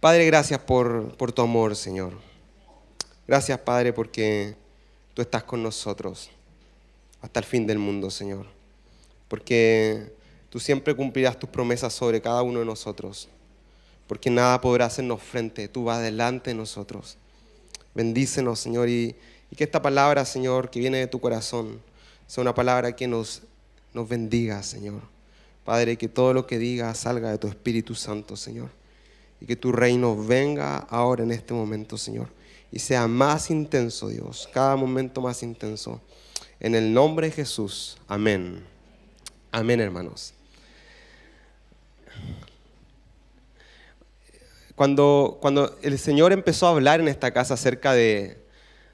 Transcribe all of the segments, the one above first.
Padre, gracias por, por tu amor, Señor. Gracias, Padre, porque tú estás con nosotros hasta el fin del mundo, Señor. Porque tú siempre cumplirás tus promesas sobre cada uno de nosotros. Porque nada podrá hacernos frente. Tú vas delante de nosotros. Bendícenos, Señor, y, que esta palabra, Señor, que viene de tu corazón, sea una palabra que nos, nos bendiga, Señor. Padre, que todo lo que digas salga de tu Espíritu Santo, Señor y que tu reino venga ahora en este momento, Señor, y sea más intenso, Dios, cada momento más intenso. En el nombre de Jesús, amén. Amén, hermanos. Cuando, cuando el Señor empezó a hablar en esta casa acerca de,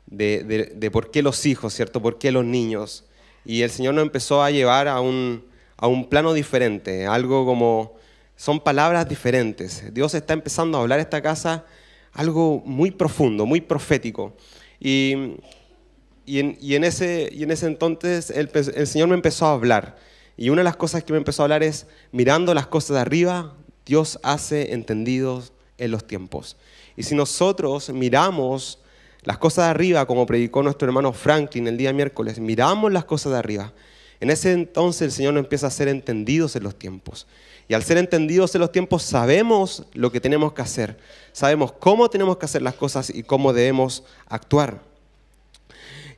de, de, por qué los hijos, ¿cierto? ¿Por qué los niños? Y el Señor nos empezó a llevar a un, a un plano diferente, algo como son palabras diferentes. Dios está empezando a hablar a esta casa algo muy profundo, muy profético. Y, en, ese, y en ese entonces el, el Señor me empezó a hablar. Y una de las cosas que me empezó a hablar es, mirando las cosas de arriba, Dios hace entendidos en los tiempos. Y si nosotros miramos las cosas de arriba, como predicó nuestro hermano Franklin el día miércoles, miramos las cosas de arriba, en ese entonces el Señor nos empieza a hacer entendidos en los tiempos. Y al ser entendidos en los tiempos sabemos lo que tenemos que hacer, sabemos cómo tenemos que hacer las cosas y cómo debemos actuar.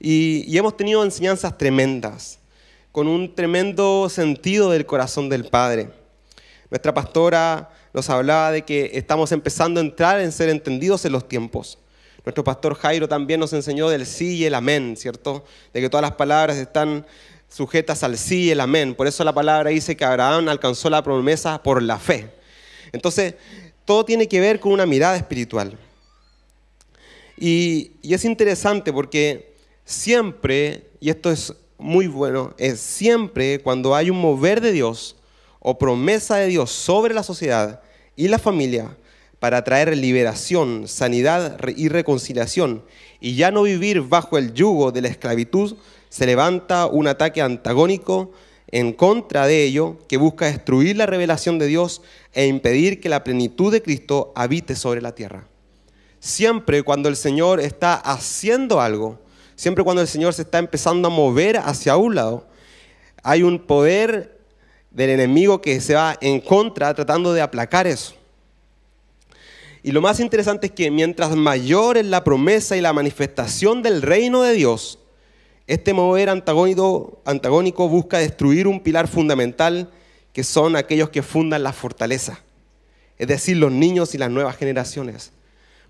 Y, hemos tenido enseñanzas tremendas, con un tremendo sentido del corazón del Padre. Nuestra pastora nos hablaba de que estamos empezando a entrar en ser entendidos en los tiempos. Nuestro pastor Jairo también nos enseñó del sí y el amén, ¿cierto? De que todas las palabras están sujetas al sí y el amén. Por eso la palabra dice que Abraham alcanzó la promesa por la fe. Entonces, todo tiene que ver con una mirada espiritual. Y, y es interesante porque siempre, y esto es muy bueno, es siempre cuando hay un mover de Dios o promesa de Dios sobre la sociedad y la familia para traer liberación, sanidad y reconciliación, y ya no vivir bajo el yugo de la esclavitud, se levanta un ataque antagónico en contra de ello que busca destruir la revelación de Dios e impedir que la plenitud de Cristo habite sobre la tierra. Siempre cuando el Señor está haciendo algo, siempre cuando el Señor se está empezando a mover hacia un lado, hay un poder del enemigo que se va en contra tratando de aplacar eso. Y lo más interesante es que mientras mayor es la promesa y la manifestación del reino de Dios, este mover antagónico, busca destruir un pilar fundamental que son aquellos que fundan la fortaleza, es decir, los niños y las nuevas generaciones.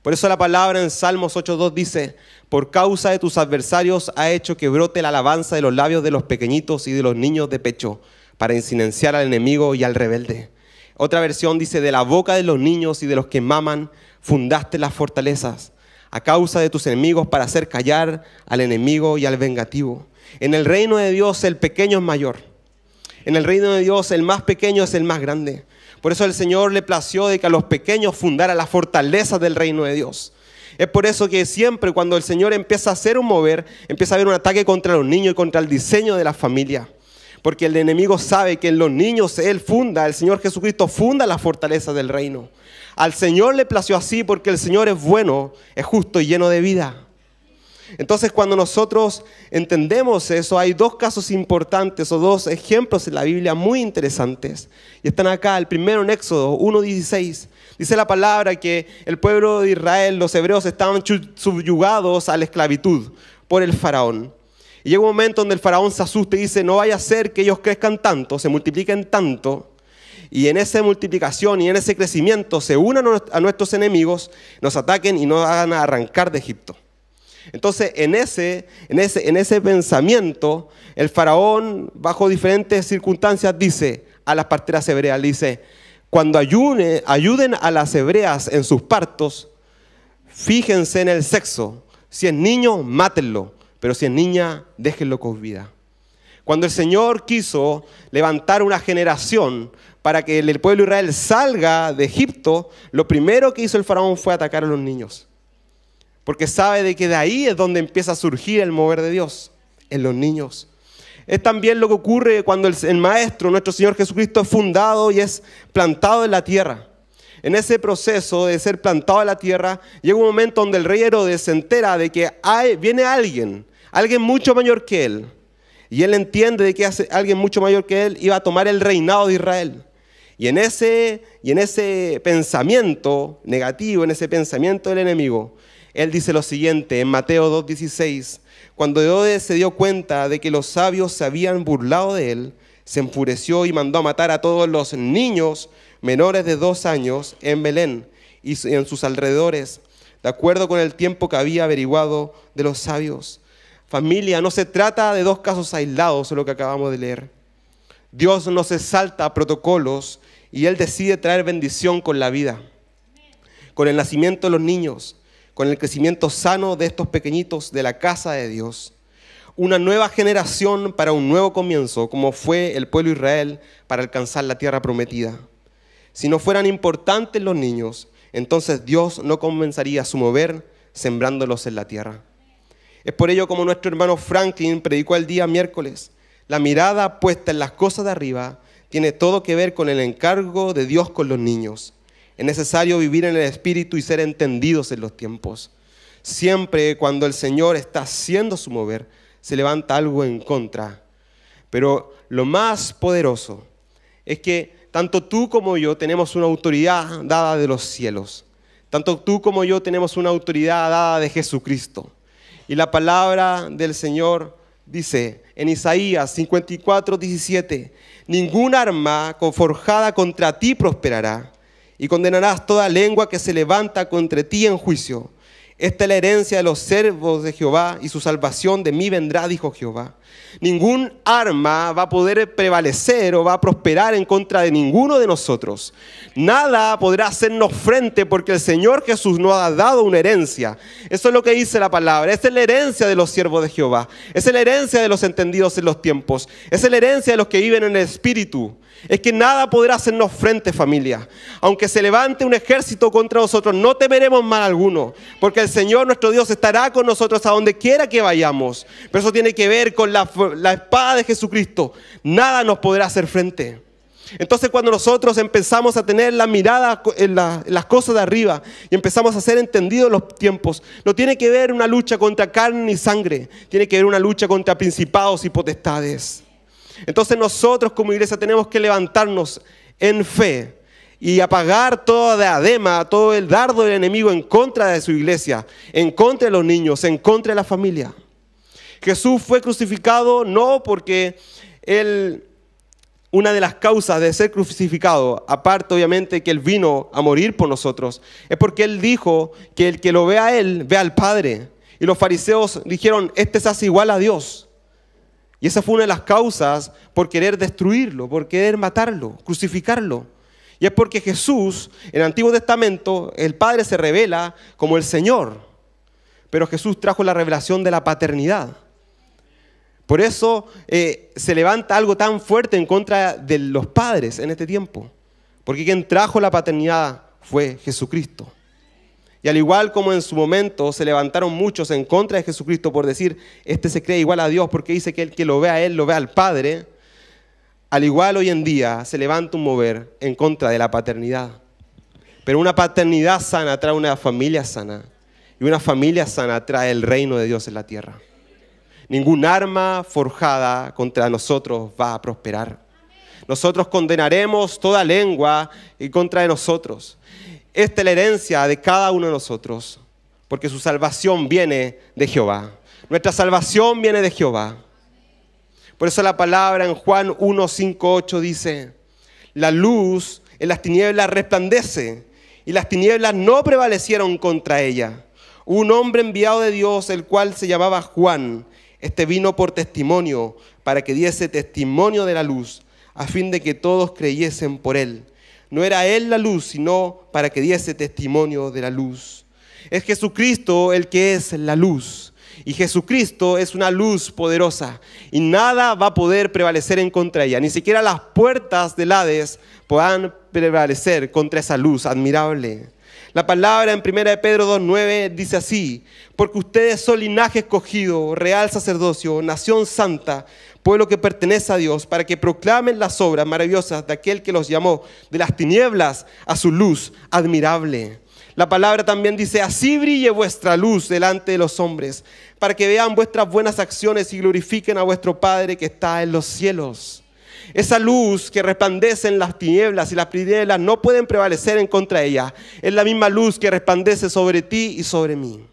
Por eso la palabra en Salmos 8.2 dice, por causa de tus adversarios ha hecho que brote la alabanza de los labios de los pequeñitos y de los niños de pecho, para incidenciar al enemigo y al rebelde. Otra versión dice, de la boca de los niños y de los que maman, fundaste las fortalezas a causa de tus enemigos para hacer callar al enemigo y al vengativo. En el reino de Dios el pequeño es mayor. En el reino de Dios el más pequeño es el más grande. Por eso el Señor le plació de que a los pequeños fundara las fortalezas del reino de Dios. Es por eso que siempre cuando el Señor empieza a hacer un mover, empieza a haber un ataque contra los niños y contra el diseño de la familia porque el enemigo sabe que en los niños Él funda, el Señor Jesucristo funda la fortaleza del reino. Al Señor le plació así porque el Señor es bueno, es justo y lleno de vida. Entonces cuando nosotros entendemos eso, hay dos casos importantes o dos ejemplos en la Biblia muy interesantes. Y están acá, el primero en Éxodo 1.16. Dice la palabra que el pueblo de Israel, los hebreos, estaban subyugados a la esclavitud por el faraón. Y llega un momento donde el faraón se asusta y dice, no vaya a ser que ellos crezcan tanto, se multipliquen tanto, y en esa multiplicación y en ese crecimiento se unan a nuestros enemigos, nos ataquen y nos hagan arrancar de Egipto. Entonces, en ese, en ese, en ese pensamiento, el faraón, bajo diferentes circunstancias, dice a las parteras hebreas, dice, cuando ayuden a las hebreas en sus partos, fíjense en el sexo. Si es niño, mátenlo pero si es niña, déjenlo con vida. Cuando el Señor quiso levantar una generación para que el pueblo de Israel salga de Egipto, lo primero que hizo el faraón fue atacar a los niños. Porque sabe de que de ahí es donde empieza a surgir el mover de Dios, en los niños. Es también lo que ocurre cuando el, Maestro, nuestro Señor Jesucristo, es fundado y es plantado en la tierra. En ese proceso de ser plantado en la tierra, llega un momento donde el rey Herodes se entera de que viene alguien alguien mucho mayor que él. Y él entiende de que alguien mucho mayor que él iba a tomar el reinado de Israel. Y en ese, y en ese pensamiento negativo, en ese pensamiento del enemigo, él dice lo siguiente en Mateo 2.16, cuando Herodes se dio cuenta de que los sabios se habían burlado de él, se enfureció y mandó a matar a todos los niños menores de dos años en Belén y en sus alrededores, de acuerdo con el tiempo que había averiguado de los sabios. Familia, no se trata de dos casos aislados, lo que acabamos de leer. Dios no se salta a protocolos y Él decide traer bendición con la vida, con el nacimiento de los niños, con el crecimiento sano de estos pequeñitos de la casa de Dios. Una nueva generación para un nuevo comienzo, como fue el pueblo Israel para alcanzar la tierra prometida. Si no fueran importantes los niños, entonces Dios no comenzaría a su mover sembrándolos en la tierra. Es por ello como nuestro hermano Franklin predicó el día miércoles, la mirada puesta en las cosas de arriba tiene todo que ver con el encargo de Dios con los niños. Es necesario vivir en el Espíritu y ser entendidos en los tiempos. Siempre cuando el Señor está haciendo su mover, se levanta algo en contra. Pero lo más poderoso es que tanto tú como yo tenemos una autoridad dada de los cielos. Tanto tú como yo tenemos una autoridad dada de Jesucristo. Y la palabra del Señor dice en Isaías 54, 17, ningún arma forjada contra ti prosperará y condenarás toda lengua que se levanta contra ti en juicio. Esta es la herencia de los siervos de Jehová y su salvación de mí vendrá, dijo Jehová. Ningún arma va a poder prevalecer o va a prosperar en contra de ninguno de nosotros. Nada podrá hacernos frente porque el Señor Jesús nos ha dado una herencia. Eso es lo que dice la palabra. es la herencia de los siervos de Jehová. es la herencia de los entendidos en los tiempos. es la herencia de los que viven en el Espíritu es que nada podrá hacernos frente, familia. Aunque se levante un ejército contra nosotros, no temeremos mal alguno, porque el Señor nuestro Dios estará con nosotros a donde quiera que vayamos. Pero eso tiene que ver con la, espada de Jesucristo. Nada nos podrá hacer frente. Entonces cuando nosotros empezamos a tener la mirada en, en las cosas de arriba y empezamos a ser entendidos los tiempos, no tiene que ver una lucha contra carne y sangre, tiene que ver una lucha contra principados y potestades. Entonces nosotros como iglesia tenemos que levantarnos en fe y apagar toda adema, todo el dardo del enemigo en contra de su iglesia, en contra de los niños, en contra de la familia. Jesús fue crucificado no porque él una de las causas de ser crucificado, aparte obviamente que Él vino a morir por nosotros, es porque Él dijo que el que lo vea a Él, ve al Padre. Y los fariseos dijeron, este se hace igual a Dios. Y esa fue una de las causas por querer destruirlo, por querer matarlo, crucificarlo. Y es porque Jesús, en el Antiguo Testamento, el Padre se revela como el Señor. Pero Jesús trajo la revelación de la paternidad. Por eso eh, se levanta algo tan fuerte en contra de los padres en este tiempo. Porque quien trajo la paternidad fue Jesucristo. Y al igual como en su momento se levantaron muchos en contra de Jesucristo por decir, este se cree igual a Dios porque dice que el que lo ve a Él lo ve al Padre, al igual hoy en día se levanta un mover en contra de la paternidad. Pero una paternidad sana trae una familia sana. Y una familia sana trae el reino de Dios en la tierra. Ningún arma forjada contra nosotros va a prosperar. Nosotros condenaremos toda lengua y contra de nosotros. Esta es la herencia de cada uno de nosotros, porque su salvación viene de Jehová. Nuestra salvación viene de Jehová. Por eso la palabra en Juan 1, 8 dice, la luz en las tinieblas resplandece y las tinieblas no prevalecieron contra ella. Un hombre enviado de Dios, el cual se llamaba Juan, este vino por testimonio, para que diese testimonio de la luz, a fin de que todos creyesen por él. No era Él la luz, sino para que diese testimonio de la luz. Es Jesucristo el que es la luz. Y Jesucristo es una luz poderosa y nada va a poder prevalecer en contra ella. Ni siquiera las puertas del Hades puedan prevalecer contra esa luz admirable. La palabra en 1 de Pedro 2.9 dice así, porque ustedes son linaje escogido, real sacerdocio, nación santa, pueblo que pertenece a Dios, para que proclamen las obras maravillosas de aquel que los llamó de las tinieblas a su luz admirable. La palabra también dice, así brille vuestra luz delante de los hombres, para que vean vuestras buenas acciones y glorifiquen a vuestro Padre que está en los cielos. Esa luz que resplandece en las tinieblas y las tinieblas no pueden prevalecer en contra de ella. Es la misma luz que resplandece sobre ti y sobre mí.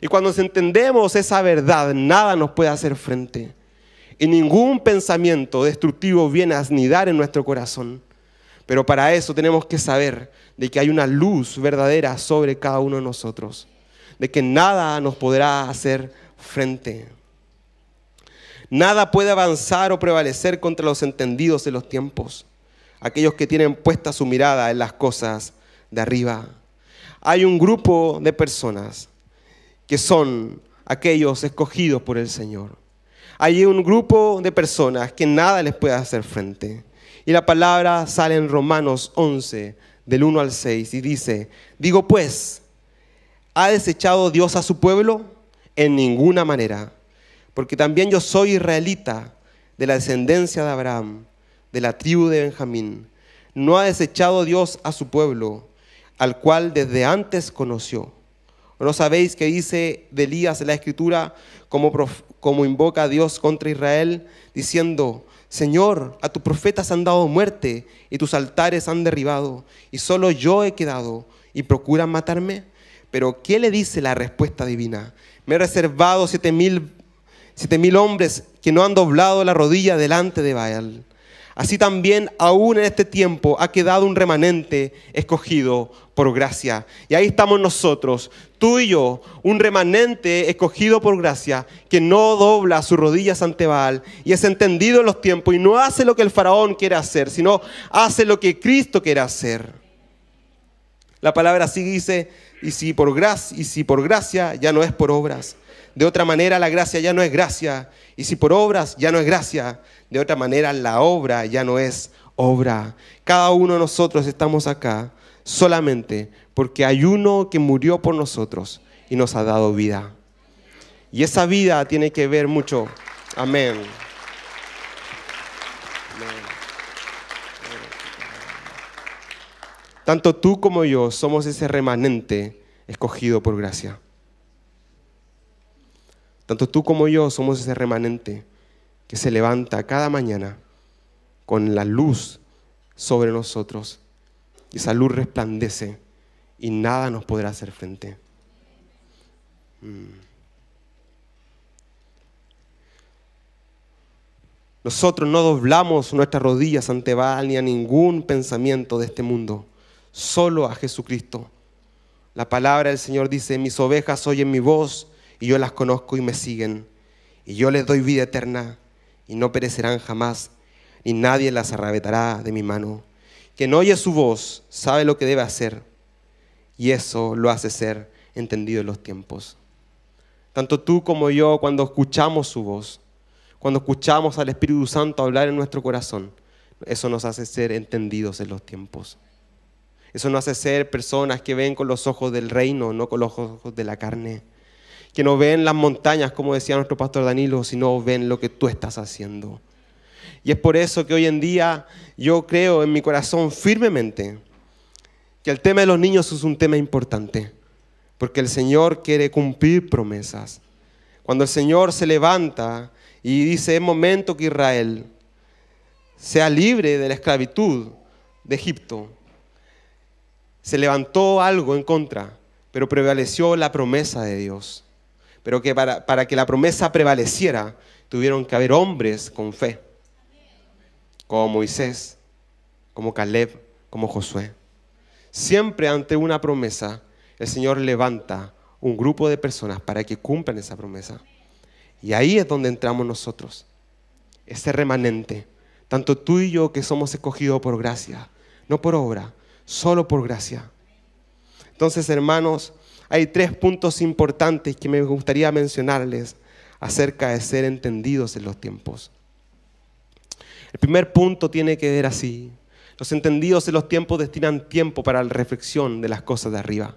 Y cuando entendemos esa verdad, nada nos puede hacer frente. Y ningún pensamiento destructivo viene a asnidar en nuestro corazón. Pero para eso tenemos que saber de que hay una luz verdadera sobre cada uno de nosotros. De que nada nos podrá hacer frente. Nada puede avanzar o prevalecer contra los entendidos de los tiempos, aquellos que tienen puesta su mirada en las cosas de arriba. Hay un grupo de personas que son aquellos escogidos por el Señor. Hay un grupo de personas que nada les puede hacer frente. Y la palabra sale en Romanos 11, del 1 al 6, y dice, digo pues, ¿ha desechado Dios a su pueblo? En ninguna manera porque también yo soy israelita de la descendencia de Abraham, de la tribu de Benjamín. No ha desechado Dios a su pueblo, al cual desde antes conoció. ¿No sabéis que dice de Elías en la escritura, como, invoca a Dios contra Israel, diciendo, Señor, a tus profetas han dado muerte y tus altares han derribado, y solo yo he quedado, y procuran matarme? Pero ¿qué le dice la respuesta divina? Me he reservado siete mil siete mil hombres que no han doblado la rodilla delante de Baal. Así también, aún en este tiempo, ha quedado un remanente escogido por gracia. Y ahí estamos nosotros, tú y yo, un remanente escogido por gracia, que no dobla sus rodillas ante Baal y es entendido en los tiempos y no hace lo que el faraón quiere hacer, sino hace lo que Cristo quiere hacer. La palabra así dice, y si por gracia, y si por gracia ya no es por obras de otra manera la gracia ya no es gracia. Y si por obras ya no es gracia, de otra manera la obra ya no es obra. Cada uno de nosotros estamos acá solamente porque hay uno que murió por nosotros y nos ha dado vida. Y esa vida tiene que ver mucho. Amén. Tanto tú como yo somos ese remanente escogido por gracia. Tanto tú como yo somos ese remanente que se levanta cada mañana con la luz sobre nosotros. Y esa luz resplandece y nada nos podrá hacer frente. Mm. Nosotros no doblamos nuestras rodillas ante Baal ni a ningún pensamiento de este mundo, solo a Jesucristo. La palabra del Señor dice, mis ovejas oyen mi voz y yo las conozco y me siguen, y yo les doy vida eterna, y no perecerán jamás, ni nadie las arrebatará de mi mano. Quien oye su voz sabe lo que debe hacer, y eso lo hace ser entendido en los tiempos. Tanto tú como yo, cuando escuchamos su voz, cuando escuchamos al Espíritu Santo hablar en nuestro corazón, eso nos hace ser entendidos en los tiempos. Eso nos hace ser personas que ven con los ojos del reino, no con los ojos de la carne que no ven las montañas, como decía nuestro pastor Danilo, sino ven lo que tú estás haciendo. Y es por eso que hoy en día yo creo en mi corazón firmemente que el tema de los niños es un tema importante, porque el Señor quiere cumplir promesas. Cuando el Señor se levanta y dice, es momento que Israel sea libre de la esclavitud de Egipto, se levantó algo en contra, pero prevaleció la promesa de Dios pero que para, para que la promesa prevaleciera tuvieron que haber hombres con fe, como Moisés, como Caleb, como Josué. Siempre ante una promesa, el Señor levanta un grupo de personas para que cumplan esa promesa. Y ahí es donde entramos nosotros, ese remanente, tanto tú y yo que somos escogidos por gracia, no por obra, solo por gracia. Entonces, hermanos, hay tres puntos importantes que me gustaría mencionarles acerca de ser entendidos en los tiempos. El primer punto tiene que ver así. Los entendidos en los tiempos destinan tiempo para la reflexión de las cosas de arriba.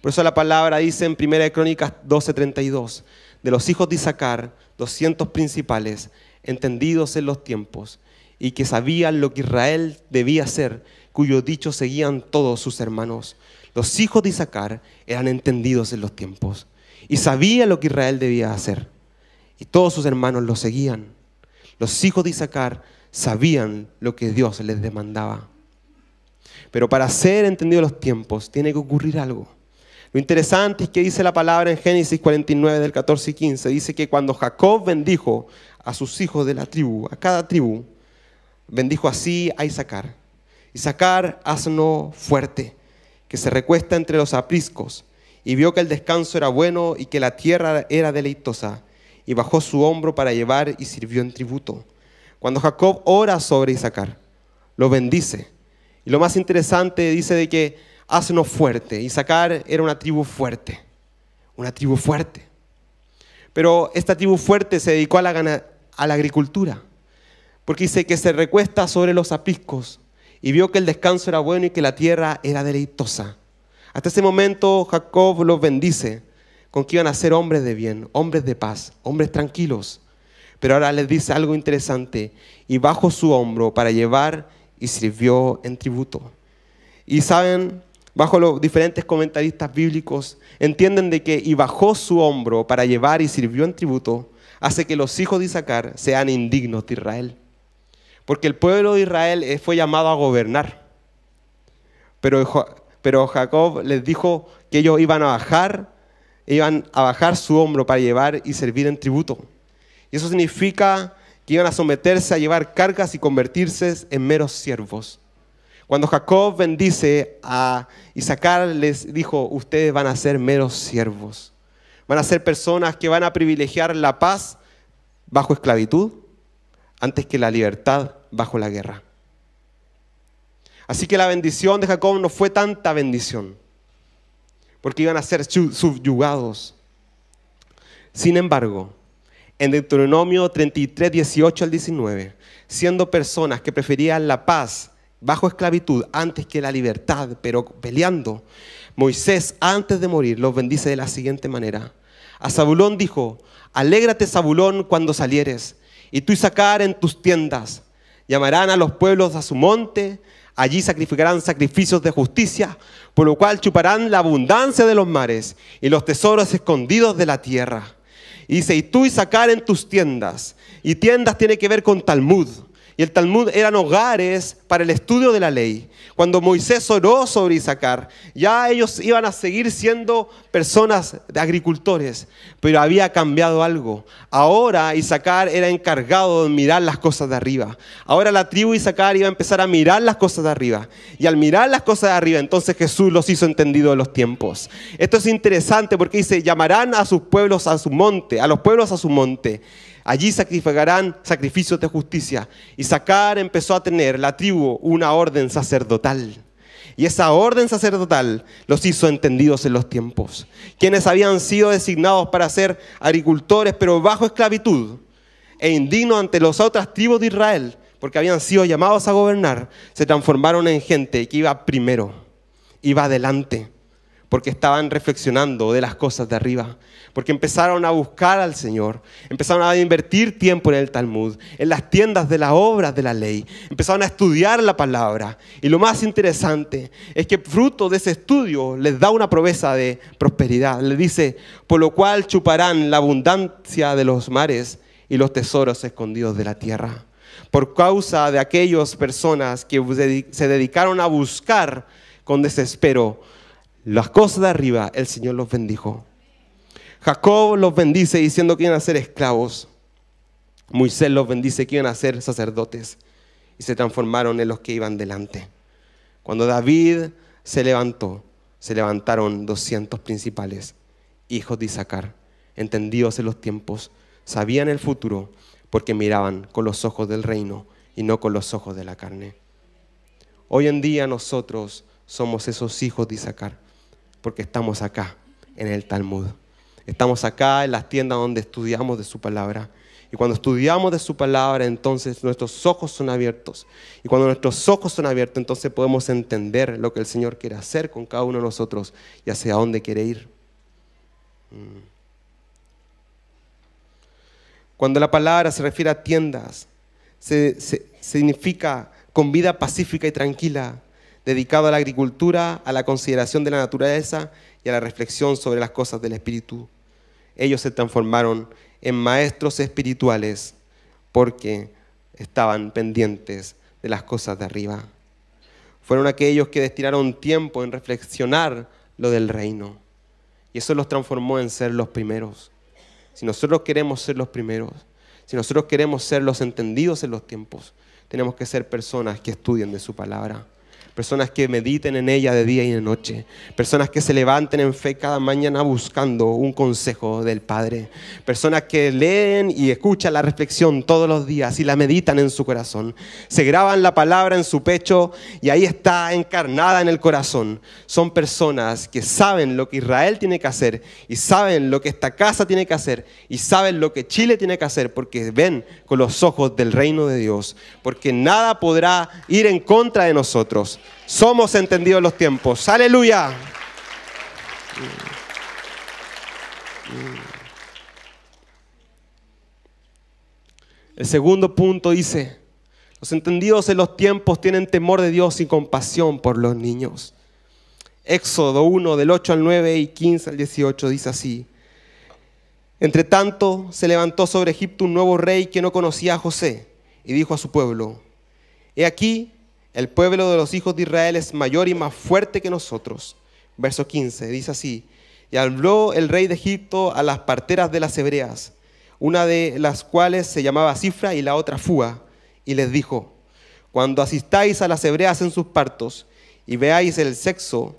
Por eso la palabra dice en 1 Crónicas 12:32, de los hijos de Isaacar, 200 principales, entendidos en los tiempos, y que sabían lo que Israel debía hacer, cuyo dicho seguían todos sus hermanos. Los hijos de Isaac eran entendidos en los tiempos y sabía lo que Israel debía hacer. Y todos sus hermanos lo seguían. Los hijos de Isaac sabían lo que Dios les demandaba. Pero para ser entendidos los tiempos tiene que ocurrir algo. Lo interesante es que dice la palabra en Génesis 49 del 14 y 15. Dice que cuando Jacob bendijo a sus hijos de la tribu, a cada tribu, bendijo así a Isaacar. Isaacar, haznos fuerte que se recuesta entre los apriscos, y vio que el descanso era bueno y que la tierra era deleitosa, y bajó su hombro para llevar y sirvió en tributo. Cuando Jacob ora sobre Isaacar, lo bendice. Y lo más interesante dice de que haznos fuerte. Isaacar era una tribu fuerte, una tribu fuerte. Pero esta tribu fuerte se dedicó a la, a la agricultura, porque dice que se recuesta sobre los apriscos, y vio que el descanso era bueno y que la tierra era deleitosa. Hasta ese momento Jacob los bendice con que iban a ser hombres de bien, hombres de paz, hombres tranquilos. Pero ahora les dice algo interesante, y bajó su hombro para llevar y sirvió en tributo. Y saben, bajo los diferentes comentaristas bíblicos, entienden de que y bajó su hombro para llevar y sirvió en tributo, hace que los hijos de Isaacar sean indignos de Israel porque el pueblo de Israel eh, fue llamado a gobernar. Pero, pero Jacob les dijo que ellos iban a bajar, iban a bajar su hombro para llevar y servir en tributo. Y eso significa que iban a someterse a llevar cargas y convertirse en meros siervos. Cuando Jacob bendice a Isaacar, les dijo, ustedes van a ser meros siervos. Van a ser personas que van a privilegiar la paz bajo esclavitud antes que la libertad bajo la guerra. Así que la bendición de Jacob no fue tanta bendición, porque iban a ser subyugados. Sin embargo, en Deuteronomio 33, 18 al 19, siendo personas que preferían la paz bajo esclavitud antes que la libertad, pero peleando, Moisés antes de morir los bendice de la siguiente manera. A Zabulón dijo, alégrate Zabulón cuando salieres, y tú y sacar en tus tiendas, Llamarán a los pueblos a su monte, allí sacrificarán sacrificios de justicia, por lo cual chuparán la abundancia de los mares y los tesoros escondidos de la tierra. Y se y tú y sacar en tus tiendas. Y tiendas tiene que ver con Talmud y el Talmud eran hogares para el estudio de la ley. Cuando Moisés oró sobre Isaacar, ya ellos iban a seguir siendo personas de agricultores, pero había cambiado algo. Ahora Isaacar era encargado de mirar las cosas de arriba. Ahora la tribu de Isaacar iba a empezar a mirar las cosas de arriba. Y al mirar las cosas de arriba, entonces Jesús los hizo entendido de los tiempos. Esto es interesante porque dice, llamarán a sus pueblos a su monte, a los pueblos a su monte Allí sacrificarán sacrificios de justicia. Y Sacar empezó a tener la tribu una orden sacerdotal. Y esa orden sacerdotal los hizo entendidos en los tiempos. Quienes habían sido designados para ser agricultores, pero bajo esclavitud e indignos ante las otras tribus de Israel, porque habían sido llamados a gobernar, se transformaron en gente que iba primero, iba adelante porque estaban reflexionando de las cosas de arriba, porque empezaron a buscar al Señor, empezaron a invertir tiempo en el Talmud, en las tiendas de las obras de la ley, empezaron a estudiar la palabra. Y lo más interesante es que fruto de ese estudio les da una promesa de prosperidad. Les dice, por lo cual chuparán la abundancia de los mares y los tesoros escondidos de la tierra. Por causa de aquellas personas que se dedicaron a buscar con desespero las cosas de arriba, el Señor los bendijo. Jacob los bendice diciendo que iban a ser esclavos. Moisés los bendice que iban a ser sacerdotes y se transformaron en los que iban delante. Cuando David se levantó, se levantaron 200 principales, hijos de Isaacar, entendidos en los tiempos, sabían el futuro porque miraban con los ojos del reino y no con los ojos de la carne. Hoy en día nosotros somos esos hijos de Isaacar porque estamos acá, en el Talmud. Estamos acá en las tiendas donde estudiamos de su palabra. Y cuando estudiamos de su palabra, entonces nuestros ojos son abiertos. Y cuando nuestros ojos son abiertos, entonces podemos entender lo que el Señor quiere hacer con cada uno de nosotros y hacia dónde quiere ir. Mm. Cuando la palabra se refiere a tiendas, se, significa con vida pacífica y tranquila, dedicado a la agricultura, a la consideración de la naturaleza y a la reflexión sobre las cosas del espíritu. Ellos se transformaron en maestros espirituales porque estaban pendientes de las cosas de arriba. Fueron aquellos que destinaron tiempo en reflexionar lo del reino. Y eso los transformó en ser los primeros. Si nosotros queremos ser los primeros, si nosotros queremos ser los entendidos en los tiempos, tenemos que ser personas que estudien de su palabra personas que mediten en ella de día y de noche, personas que se levanten en fe cada mañana buscando un consejo del Padre, personas que leen y escuchan la reflexión todos los días y la meditan en su corazón, se graban la palabra en su pecho y ahí está encarnada en el corazón. Son personas que saben lo que Israel tiene que hacer y saben lo que esta casa tiene que hacer y saben lo que Chile tiene que hacer porque ven con los ojos del reino de Dios, porque nada podrá ir en contra de nosotros. Somos entendidos los tiempos. Aleluya. El segundo punto dice, los entendidos en los tiempos tienen temor de Dios y compasión por los niños. Éxodo 1 del 8 al 9 y 15 al 18 dice así. Entre tanto se levantó sobre Egipto un nuevo rey que no conocía a José y dijo a su pueblo, He aquí, el pueblo de los hijos de Israel es mayor y más fuerte que nosotros. Verso 15 dice así, y habló el rey de Egipto a las parteras de las hebreas, una de las cuales se llamaba Cifra y la otra Fua, y les dijo, cuando asistáis a las hebreas en sus partos y veáis el sexo,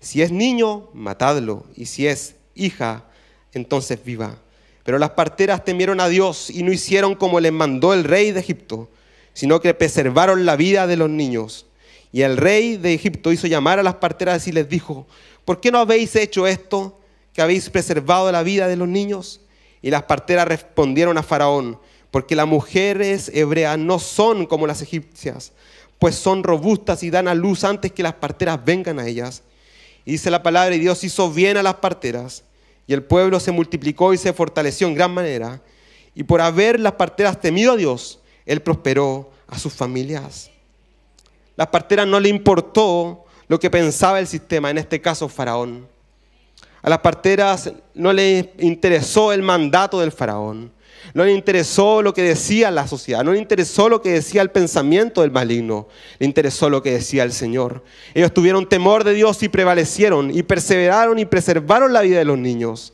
si es niño, matadlo, y si es hija, entonces viva. Pero las parteras temieron a Dios y no hicieron como les mandó el rey de Egipto, sino que preservaron la vida de los niños. Y el rey de Egipto hizo llamar a las parteras y les dijo, ¿por qué no habéis hecho esto que habéis preservado la vida de los niños? Y las parteras respondieron a Faraón, porque las mujeres hebreas no son como las egipcias, pues son robustas y dan a luz antes que las parteras vengan a ellas. Y dice la palabra, y Dios hizo bien a las parteras, y el pueblo se multiplicó y se fortaleció en gran manera. Y por haber las parteras temido a Dios, él prosperó a sus familias. Las parteras no le importó lo que pensaba el sistema, en este caso Faraón. A las parteras no le interesó el mandato del faraón, no le interesó lo que decía la sociedad, no le interesó lo que decía el pensamiento del maligno, Le interesó lo que decía el Señor. Ellos tuvieron temor de Dios y prevalecieron y perseveraron y preservaron la vida de los niños.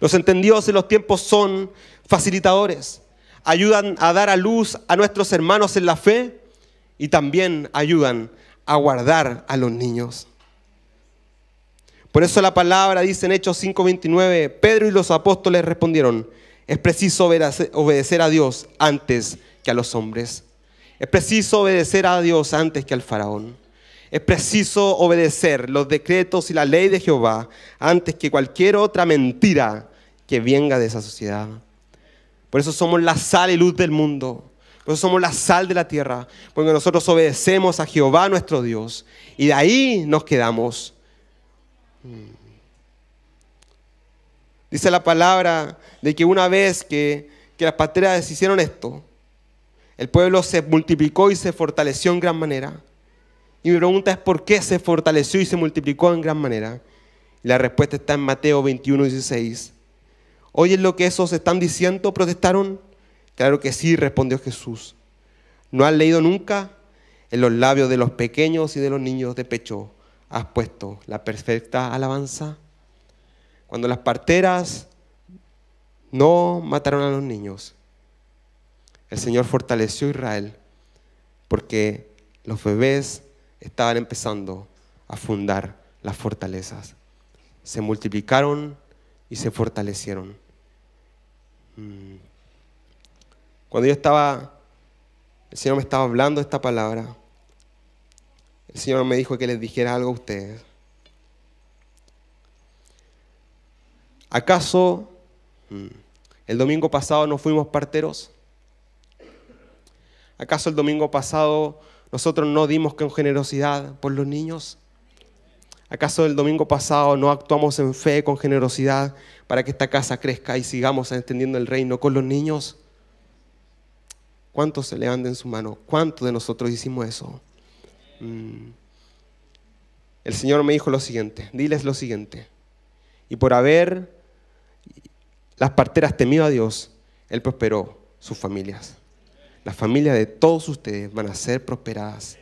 Los entendidos en los tiempos son facilitadores ayudan a dar a luz a nuestros hermanos en la fe y también ayudan a guardar a los niños. Por eso la palabra dice en Hechos 5:29, Pedro y los apóstoles respondieron, es preciso obedecer a Dios antes que a los hombres. Es preciso obedecer a Dios antes que al faraón. Es preciso obedecer los decretos y la ley de Jehová antes que cualquier otra mentira que venga de esa sociedad. Por eso somos la sal y luz del mundo. Por eso somos la sal de la tierra. Porque nosotros obedecemos a Jehová nuestro Dios. Y de ahí nos quedamos. Dice la palabra de que una vez que, las patrias hicieron esto, el pueblo se multiplicó y se fortaleció en gran manera. Y mi pregunta es por qué se fortaleció y se multiplicó en gran manera. la respuesta está en Mateo 21, 16. ¿Oyen lo que esos están diciendo? protestaron. Claro que sí, respondió Jesús. ¿No has leído nunca? En los labios de los pequeños y de los niños de pecho has puesto la perfecta alabanza. Cuando las parteras no mataron a los niños, el Señor fortaleció a Israel porque los bebés estaban empezando a fundar las fortalezas. Se multiplicaron y se fortalecieron. Mm. Cuando yo estaba, el Señor me estaba hablando esta palabra, el Señor me dijo que les dijera algo a ustedes. ¿Acaso mm, el domingo pasado no fuimos parteros? ¿Acaso el domingo pasado nosotros no dimos con generosidad por los niños? ¿Acaso el domingo pasado no actuamos en fe, con generosidad, para que esta casa crezca y sigamos extendiendo el reino con los niños? ¿Cuántos se levanten su mano? ¿Cuántos de nosotros hicimos eso? Mm. El Señor me dijo lo siguiente, diles lo siguiente. Y por haber las parteras temido a Dios, Él prosperó sus familias. Las familias de todos ustedes van a ser prosperadas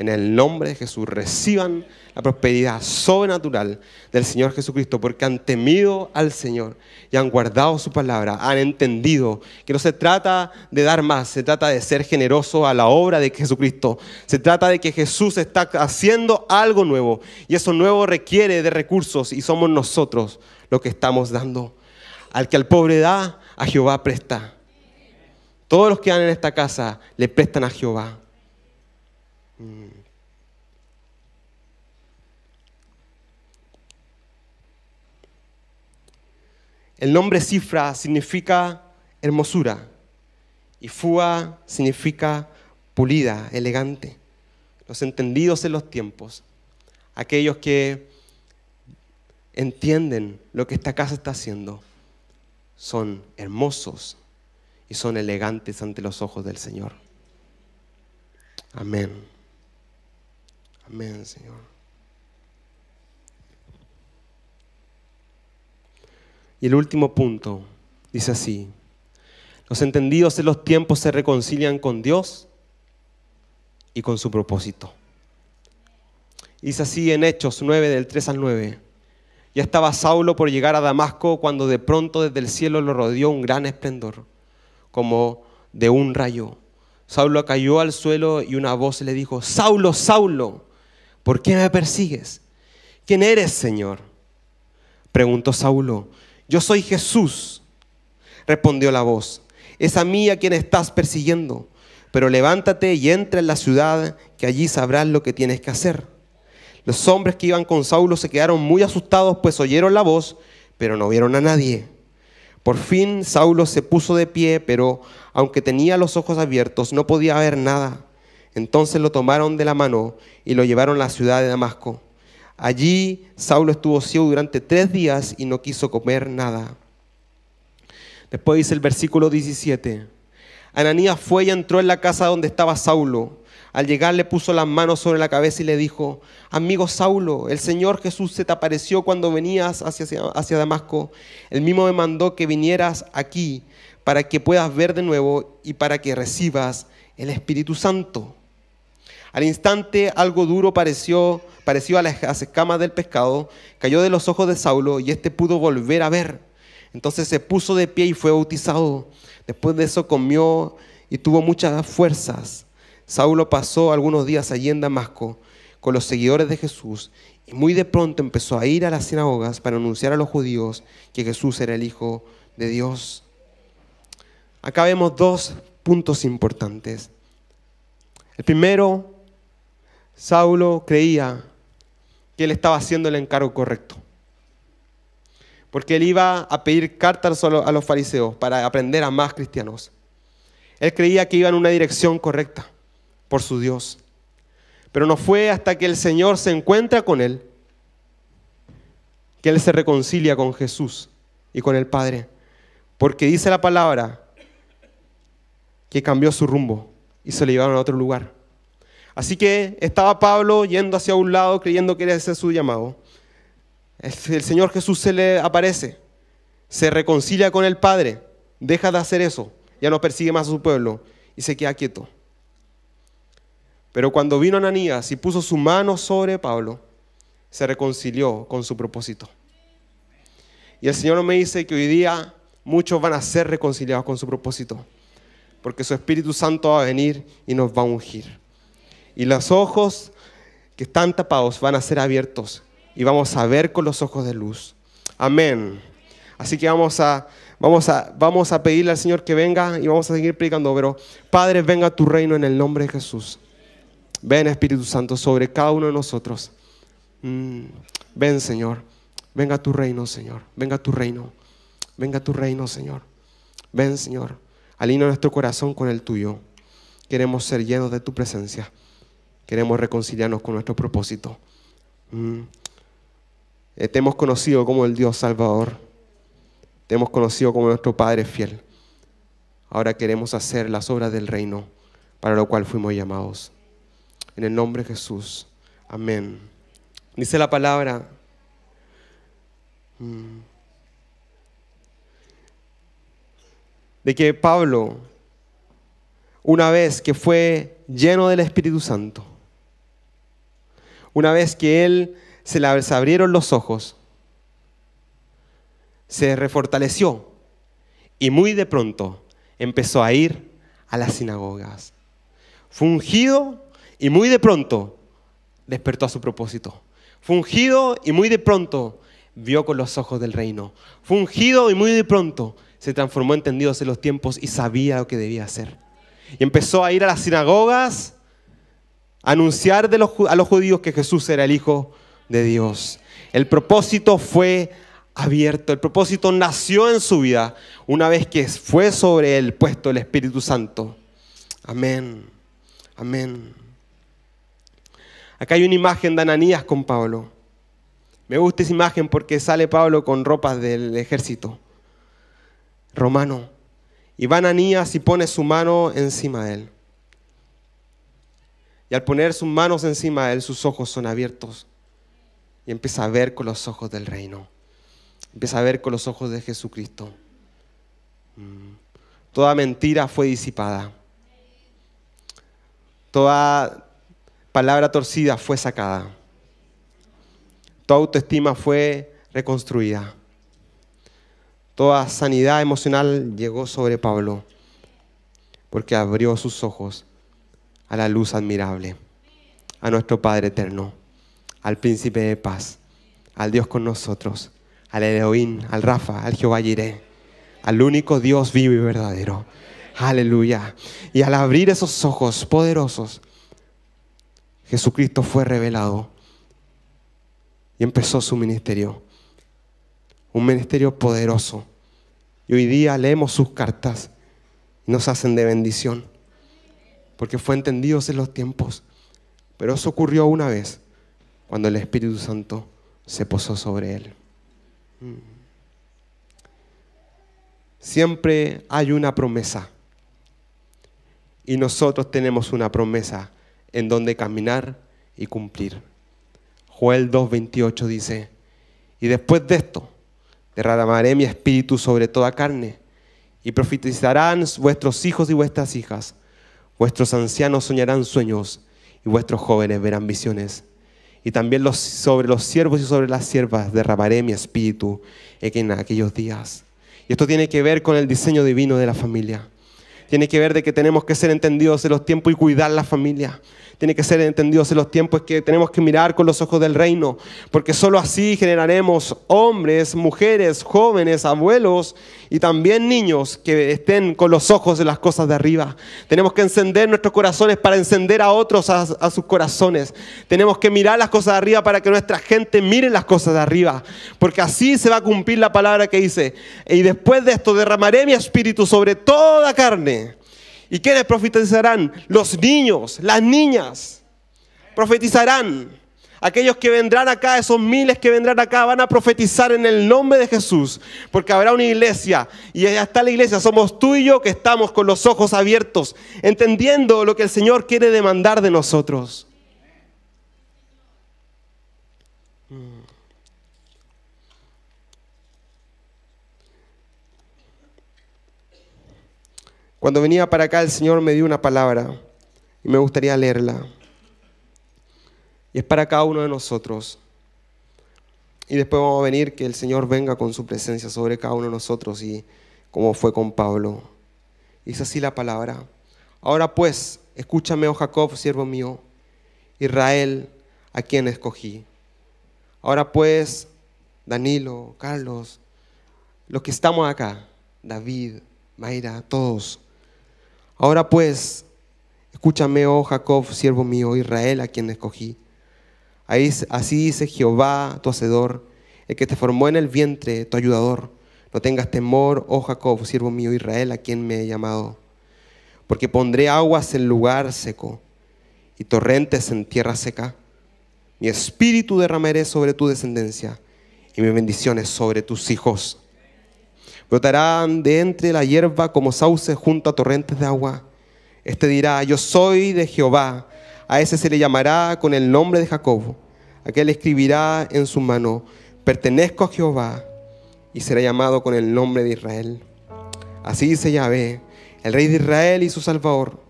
en el nombre de Jesús, reciban la prosperidad sobrenatural del Señor Jesucristo, porque han temido al Señor y han guardado su palabra, han entendido que no se trata de dar más, se trata de ser generoso a la obra de Jesucristo, se trata de que Jesús está haciendo algo nuevo y eso nuevo requiere de recursos y somos nosotros los que estamos dando. Al que al pobre da, a Jehová presta. Todos los que dan en esta casa le prestan a Jehová. Mm. El nombre Cifra significa hermosura y Fua significa pulida, elegante. Los entendidos en los tiempos, aquellos que entienden lo que esta casa está haciendo, son hermosos y son elegantes ante los ojos del Señor. Amén. Amén, Señor. Y el último punto dice así, los entendidos de los tiempos se reconcilian con Dios y con su propósito. Dice así en Hechos 9 del 3 al 9. Ya estaba Saulo por llegar a Damasco cuando de pronto desde el cielo lo rodeó un gran esplendor, como de un rayo. Saulo cayó al suelo y una voz le dijo, Saulo, Saulo, ¿por qué me persigues? ¿Quién eres, Señor? Preguntó Saulo. Yo soy Jesús, respondió la voz. Es a mí a quien estás persiguiendo, pero levántate y entra en la ciudad, que allí sabrás lo que tienes que hacer. Los hombres que iban con Saulo se quedaron muy asustados, pues oyeron la voz, pero no vieron a nadie. Por fin Saulo se puso de pie, pero aunque tenía los ojos abiertos, no podía ver nada. Entonces lo tomaron de la mano y lo llevaron a la ciudad de Damasco. Allí Saulo estuvo ciego durante tres días y no quiso comer nada. Después dice el versículo 17. Ananías fue y entró en la casa donde estaba Saulo. Al llegar le puso las manos sobre la cabeza y le dijo, amigo Saulo, el Señor Jesús se te apareció cuando venías hacia, hacia Damasco. El mismo me mandó que vinieras aquí para que puedas ver de nuevo y para que recibas el Espíritu Santo. Al instante algo duro pareció, pareció a las escamas del pescado cayó de los ojos de Saulo y este pudo volver a ver. Entonces se puso de pie y fue bautizado. Después de eso comió y tuvo muchas fuerzas. Saulo pasó algunos días allí en Damasco con los seguidores de Jesús y muy de pronto empezó a ir a las sinagogas para anunciar a los judíos que Jesús era el Hijo de Dios. Acá vemos dos puntos importantes. El primero Saulo creía que él estaba haciendo el encargo correcto. Porque él iba a pedir cartas a los fariseos para aprender a más cristianos. Él creía que iba en una dirección correcta por su Dios. Pero no fue hasta que el Señor se encuentra con él que él se reconcilia con Jesús y con el Padre. Porque dice la palabra que cambió su rumbo y se lo llevaron a otro lugar. Así que estaba Pablo yendo hacia un lado creyendo que ese su llamado. El Señor Jesús se le aparece, se reconcilia con el Padre, deja de hacer eso, ya no persigue más a su pueblo y se queda quieto. Pero cuando vino Ananías y puso su mano sobre Pablo, se reconcilió con su propósito. Y el Señor me dice que hoy día muchos van a ser reconciliados con su propósito, porque su Espíritu Santo va a venir y nos va a ungir. Y los ojos que están tapados van a ser abiertos y vamos a ver con los ojos de luz. Amén. Así que vamos a, vamos a, vamos a pedirle al Señor que venga y vamos a seguir predicando. Pero Padre, venga tu reino en el nombre de Jesús. Ven Espíritu Santo sobre cada uno de nosotros. Mm, ven Señor. Venga tu reino, Señor. Venga tu reino. Venga tu reino, Señor. Ven, Señor. Alinea nuestro corazón con el tuyo. Queremos ser llenos de tu presencia queremos reconciliarnos con nuestro propósito. Mm. Eh, te hemos conocido como el Dios Salvador. Te hemos conocido como nuestro Padre fiel. Ahora queremos hacer las obras del reino para lo cual fuimos llamados. En el nombre de Jesús. Amén. Dice la palabra. Mm. De que Pablo, una vez que fue lleno del Espíritu Santo, una vez que él se le abrieron los ojos, se refortaleció y muy de pronto empezó a ir a las sinagogas. Fungido y muy de pronto despertó a su propósito. Fungido y muy de pronto vio con los ojos del reino. Fungido y muy de pronto se transformó en entendidos en los tiempos y sabía lo que debía hacer. Y empezó a ir a las sinagogas anunciar a los judíos que Jesús era el Hijo de Dios. El propósito fue abierto, el propósito nació en su vida una vez que fue sobre él puesto el Espíritu Santo. Amén, amén. Acá hay una imagen de Ananías con Pablo. Me gusta esa imagen porque sale Pablo con ropas del ejército romano. Y va Ananías y pone su mano encima de él. Y al poner sus manos encima de él, sus ojos son abiertos. Y empieza a ver con los ojos del reino. Empieza a ver con los ojos de Jesucristo. Mm. Toda mentira fue disipada. Toda palabra torcida fue sacada. Toda autoestima fue reconstruida. Toda sanidad emocional llegó sobre Pablo porque abrió sus ojos a la luz admirable, a nuestro Padre eterno, al Príncipe de paz, al Dios con nosotros, al Elohim, al Rafa, al Jehová al único Dios vivo y verdadero. Aleluya. Y al abrir esos ojos poderosos, Jesucristo fue revelado y empezó su ministerio. Un ministerio poderoso. Y hoy día leemos sus cartas y nos hacen de bendición porque fue entendido en los tiempos. Pero eso ocurrió una vez, cuando el Espíritu Santo se posó sobre él. Mm. Siempre hay una promesa. Y nosotros tenemos una promesa en donde caminar y cumplir. Joel 2.28 dice, y después de esto, derramaré mi espíritu sobre toda carne, y profetizarán vuestros hijos y vuestras hijas Vuestros ancianos soñarán sueños y vuestros jóvenes verán visiones. Y también sobre los siervos y sobre las siervas derramaré mi espíritu en aquellos días. Y esto tiene que ver con el diseño divino de la familia. Tiene que ver de que tenemos que ser entendidos en los tiempos y cuidar la familia tiene que ser entendido en los tiempos que tenemos que mirar con los ojos del reino, porque sólo así generaremos hombres, mujeres, jóvenes, abuelos y también niños que estén con los ojos de las cosas de arriba. Tenemos que encender nuestros corazones para encender a otros a, a sus corazones. Tenemos que mirar las cosas de arriba para que nuestra gente mire las cosas de arriba, porque así se va a cumplir la palabra que dice, y después de esto derramaré mi espíritu sobre toda carne. ¿Y quiénes profetizarán? Los niños, las niñas. Profetizarán. Aquellos que vendrán acá, esos miles que vendrán acá, van a profetizar en el nombre de Jesús. Porque habrá una iglesia. Y hasta está la iglesia. Somos tú y yo que estamos con los ojos abiertos, entendiendo lo que el Señor quiere demandar de nosotros. Cuando venía para acá el Señor me dio una palabra y me gustaría leerla. Y es para cada uno de nosotros. Y después vamos a venir que el Señor venga con su presencia sobre cada uno de nosotros y como fue con Pablo. es así la palabra. Ahora pues, escúchame, oh Jacob, siervo mío, Israel, a quien escogí. Ahora pues, Danilo, Carlos, los que estamos acá, David, Mayra, todos, Ahora pues, escúchame, oh Jacob, siervo mío, Israel, a quien escogí. así dice Jehová, tu hacedor, el que te formó en el vientre, tu ayudador. No tengas temor, oh Jacob, siervo mío, Israel, a quien me he llamado. Porque pondré aguas en lugar seco y torrentes en tierra seca. Mi espíritu derramaré sobre tu descendencia y mis bendiciones sobre tus hijos brotarán de entre la hierba como sauces junto a torrentes de agua. Este dirá, yo soy de Jehová, a ese se le llamará con el nombre de Jacob, aquel escribirá en su mano, pertenezco a Jehová, y será llamado con el nombre de Israel. Así dice Yahvé, el rey de Israel y su Salvador.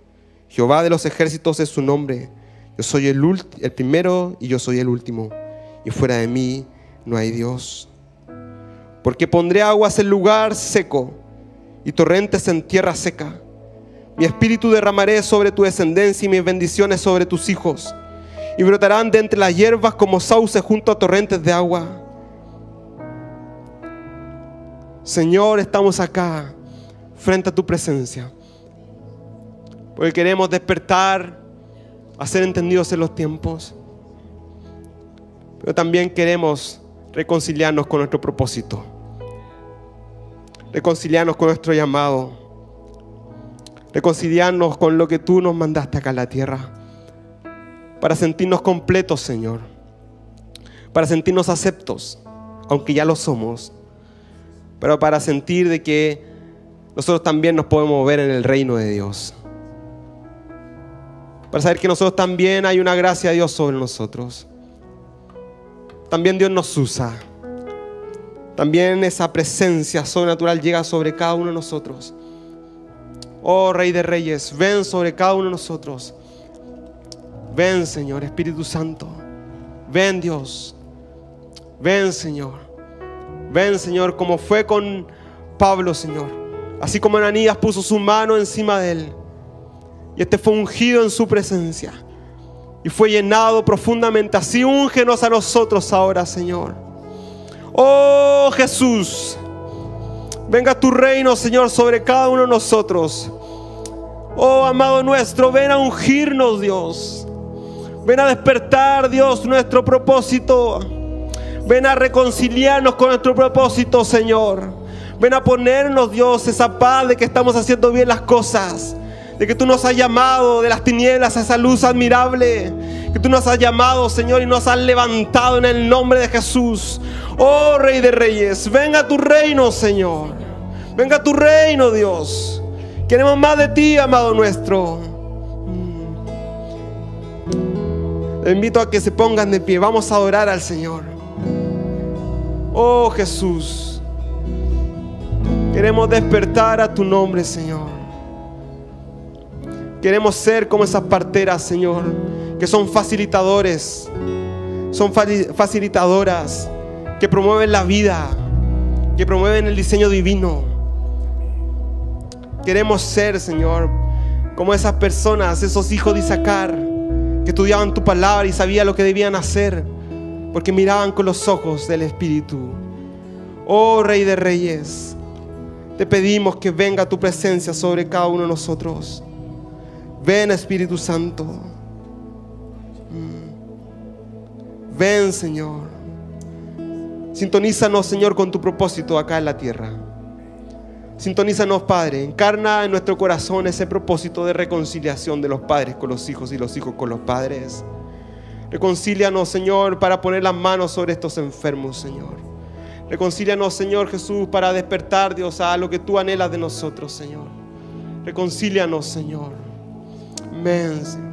Jehová de los ejércitos es su nombre. Yo soy el, el primero y yo soy el último. Y fuera de mí no hay Dios porque pondré aguas en lugar seco y torrentes en tierra seca. Mi espíritu derramaré sobre tu descendencia y mis bendiciones sobre tus hijos. Y brotarán de entre las hierbas como sauces junto a torrentes de agua. Señor, estamos acá frente a tu presencia. Porque queremos despertar hacer entendidos en los tiempos. Pero también queremos reconciliarnos con nuestro propósito, reconciliarnos con nuestro llamado, reconciliarnos con lo que tú nos mandaste acá a la tierra, para sentirnos completos, Señor, para sentirnos aceptos, aunque ya lo somos, pero para sentir de que nosotros también nos podemos ver en el reino de Dios. Para saber que nosotros también hay una gracia de Dios sobre nosotros también Dios nos usa. También esa presencia sobrenatural llega sobre cada uno de nosotros. Oh Rey de Reyes, ven sobre cada uno de nosotros. Ven Señor, Espíritu Santo. Ven Dios. Ven Señor. Ven Señor, como fue con Pablo Señor. Así como Ananías puso su mano encima de él. Y este fue ungido en su presencia y fue llenado profundamente. Así úngenos a nosotros ahora, Señor. Oh Jesús, venga tu reino, Señor, sobre cada uno de nosotros. Oh amado nuestro, ven a ungirnos, Dios. Ven a despertar, Dios, nuestro propósito. Ven a reconciliarnos con nuestro propósito, Señor. Ven a ponernos, Dios, esa paz de que estamos haciendo bien las cosas de que tú nos has llamado de las tinieblas a esa luz admirable, que tú nos has llamado, Señor, y nos has levantado en el nombre de Jesús. Oh Rey de Reyes, venga a tu reino, Señor. Venga a tu reino, Dios. Queremos más de ti, amado nuestro. Mm. Te invito a que se pongan de pie. Vamos a adorar al Señor. Oh Jesús. Queremos despertar a tu nombre, Señor. Queremos ser como esas parteras, Señor, que son facilitadores, son facilitadoras, que promueven la vida, que promueven el diseño divino. Queremos ser, Señor, como esas personas, esos hijos de Isaacar, que estudiaban tu palabra y sabían lo que debían hacer, porque miraban con los ojos del Espíritu. Oh Rey de Reyes, te pedimos que venga tu presencia sobre cada uno de nosotros. Ven Espíritu Santo. Mm. Ven Señor. Sintonízanos Señor con tu propósito acá en la tierra. Sintonízanos Padre. Encarna en nuestro corazón ese propósito de reconciliación de los padres con los hijos y los hijos con los padres. Reconcílianos Señor para poner las manos sobre estos enfermos Señor. Reconcílianos, Señor Jesús, para despertar, Dios, a lo que tú anhelas de nosotros, Señor. Reconcílianos, Señor. men's